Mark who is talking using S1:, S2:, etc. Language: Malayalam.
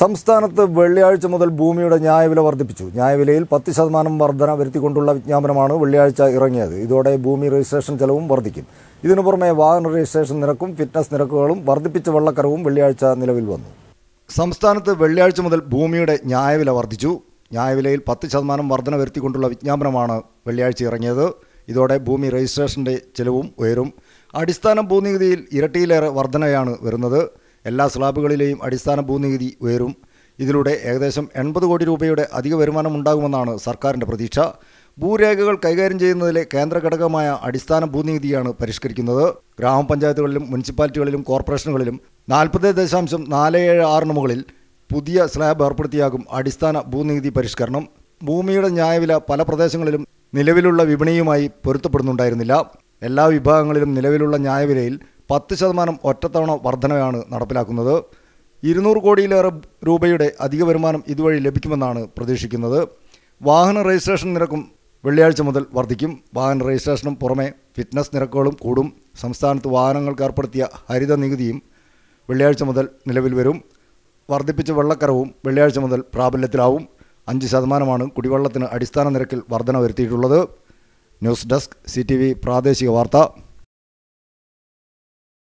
S1: സംസ്ഥാനത്ത് വെള്ളിയാഴ്ച മുതൽ ഭൂമിയുടെ ന്യായവില വർദ്ധിപ്പിച്ചു ന്യായവിലയിൽ പത്ത് ശതമാനം വർധന വരുത്തിക്കൊണ്ടുള്ള വിജ്ഞാപനമാണ് വെള്ളിയാഴ്ച ഇറങ്ങിയത് ഇതോടെ ഭൂമി രജിസ്ട്രേഷൻ ചെലവും വർദ്ധിക്കും ഇതിനു പുറമെ വാഹന രജിസ്ട്രേഷൻ നിരക്കും ഫിറ്റ്നസ് നിരക്കുകളും വർദ്ധിപ്പിച്ച വെള്ളക്കരവും വെള്ളിയാഴ്ച നിലവിൽ വന്നു സംസ്ഥാനത്ത് വെള്ളിയാഴ്ച മുതൽ ഭൂമിയുടെ ന്യായവില വർദ്ധിച്ചു ന്യായവിലയിൽ പത്ത് ശതമാനം വർധന വരുത്തിക്കൊണ്ടുള്ള വിജ്ഞാപനമാണ് വെള്ളിയാഴ്ച ഇറങ്ങിയത് ഇതോടെ ഭൂമി രജിസ്ട്രേഷൻ്റെ ചെലവും ഉയരും അടിസ്ഥാന ഭൂനികുതിയിൽ ഇരട്ടിയിലേറെ വർധനയാണ് വരുന്നത് എല്ലാ സ്ലാബുകളിലെയും അടിസ്ഥാന ഭൂനികുതി ഉയരും ഇതിലൂടെ ഏകദേശം എൺപത് കോടി രൂപയുടെ അധിക വരുമാനം ഉണ്ടാകുമെന്നാണ് സർക്കാരിൻ്റെ പ്രതീക്ഷ ഭൂരേഖകൾ കൈകാര്യം ചെയ്യുന്നതിലെ കേന്ദ്ര ഘടകമായ അടിസ്ഥാന ഭൂനികുതിയാണ് പരിഷ്കരിക്കുന്നത് ഗ്രാമപഞ്ചായത്തുകളിലും മുനിസിപ്പാലിറ്റികളിലും കോർപ്പറേഷനുകളിലും നാൽപ്പത് ദശാംശം നാല് ഏഴ് ആറിന് മുകളിൽ പുതിയ സ്ലാബ് ഏർപ്പെടുത്തിയാകും അടിസ്ഥാന ഭൂനികുതി പരിഷ്കരണം ഭൂമിയുടെ ന്യായവില പല പ്രദേശങ്ങളിലും നിലവിലുള്ള വിപണിയുമായി പൊരുത്തപ്പെടുന്നുണ്ടായിരുന്നില്ല എല്ലാ വിഭാഗങ്ങളിലും നിലവിലുള്ള ന്യായവിലയിൽ പത്ത് ശതമാനം ഒറ്റത്തവണ വർധനയാണ് നടപ്പിലാക്കുന്നത് ഇരുന്നൂറ് കോടിയിലേറെ രൂപയുടെ അധിക വരുമാനം ഇതുവഴി ലഭിക്കുമെന്നാണ് പ്രതീക്ഷിക്കുന്നത് വാഹന രജിസ്ട്രേഷൻ നിരക്കും വെള്ളിയാഴ്ച മുതൽ വർദ്ധിക്കും വാഹന രജിസ്ട്രേഷനും പുറമെ ഫിറ്റ്നസ് നിരക്കുകളും കൂടും സംസ്ഥാനത്ത് വാഹനങ്ങൾക്ക് ഏർപ്പെടുത്തിയ ഹരിത നികുതിയും വെള്ളിയാഴ്ച മുതൽ നിലവിൽ വരും വർദ്ധിപ്പിച്ച വെള്ളക്കരവും വെള്ളിയാഴ്ച മുതൽ പ്രാബല്യത്തിലാവും അഞ്ച് ശതമാനമാണ് കുടിവെള്ളത്തിന് അടിസ്ഥാന നിരക്കിൽ വർധന വരുത്തിയിട്ടുള്ളത് ന്യൂസ് ഡെസ്ക് സി പ്രാദേശിക വാർത്ത